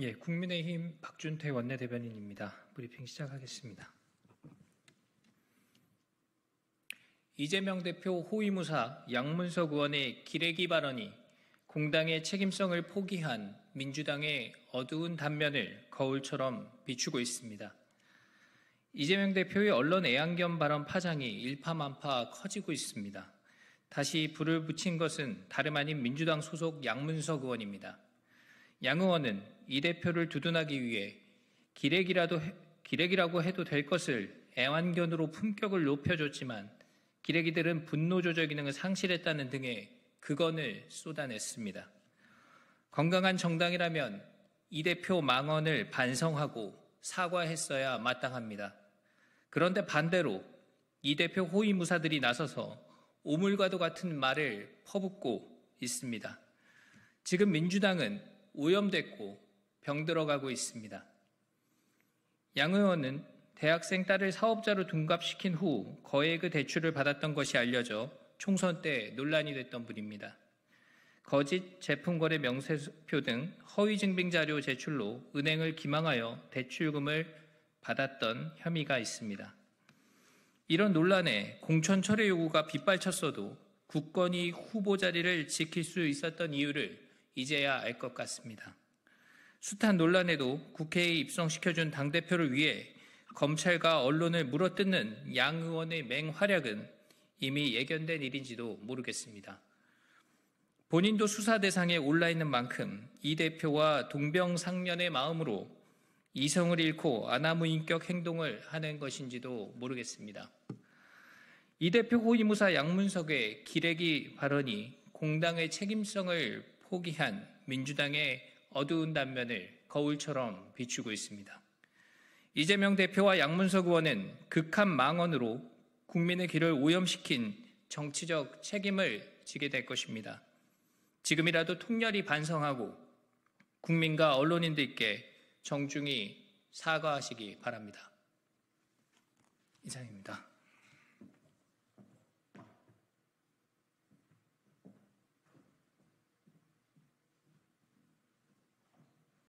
예, 국민의힘 박준태 원내대변인입니다. 브리핑 시작하겠습니다. 이재명 대표 호위무사 양문석 의원의 기레기 발언이 공당의 책임성을 포기한 민주당의 어두운 단면을 거울처럼 비추고 있습니다. 이재명 대표의 언론 애완견 발언 파장이 일파만파 커지고 있습니다. 다시 불을 붙인 것은 다름 아닌 민주당 소속 양문석 의원입니다. 양 의원은 이 대표를 두둔하기 위해 기렉이라도 기렉이라고 해도 될 것을 애완견으로 품격을 높여줬지만 기레기들은 분노 조절 기능을 상실했다는 등의 극언을 쏟아냈습니다. 건강한 정당이라면 이 대표 망언을 반성하고 사과했어야 마땅합니다. 그런데 반대로 이 대표 호위 무사들이 나서서 오물과도 같은 말을 퍼붓고 있습니다. 지금 민주당은 오염됐고 병들어가고 있습니다. 양 의원은 대학생 딸을 사업자로 둔갑시킨 후 거액의 대출을 받았던 것이 알려져 총선 때 논란이 됐던 분입니다. 거짓 제품 거래 명세표 등 허위 증빙 자료 제출로 은행을 기망하여 대출금을 받았던 혐의가 있습니다. 이런 논란에 공천 철회 요구가 빗발쳤어도 국권이 후보 자리를 지킬 수 있었던 이유를 이제야 알 것 같습니다. 수탄 논란에도 국회에 입성시켜준 당대표를 위해 검찰과 언론을 물어뜯는 양 의원의 맹활약은 이미 예견된 일인지도 모르겠습니다. 본인도 수사 대상에 올라 있는 만큼 이 대표와 동병상련의 마음으로 이성을 잃고 아나무인격 행동을 하는 것인지도 모르겠습니다. 이 대표 호위무사 양문석의 기레기 발언이 공당의 책임성을 포기한 민주당의 어두운 단면을 거울처럼 비추고 있습니다. 이재명 대표와 양문석 의원은 극한 망언으로 국민의 길을 오염시킨 정치적 책임을 지게 될 것입니다. 지금이라도 통렬히 반성하고 국민과 언론인들께 정중히 사과하시기 바랍니다. 이상입니다.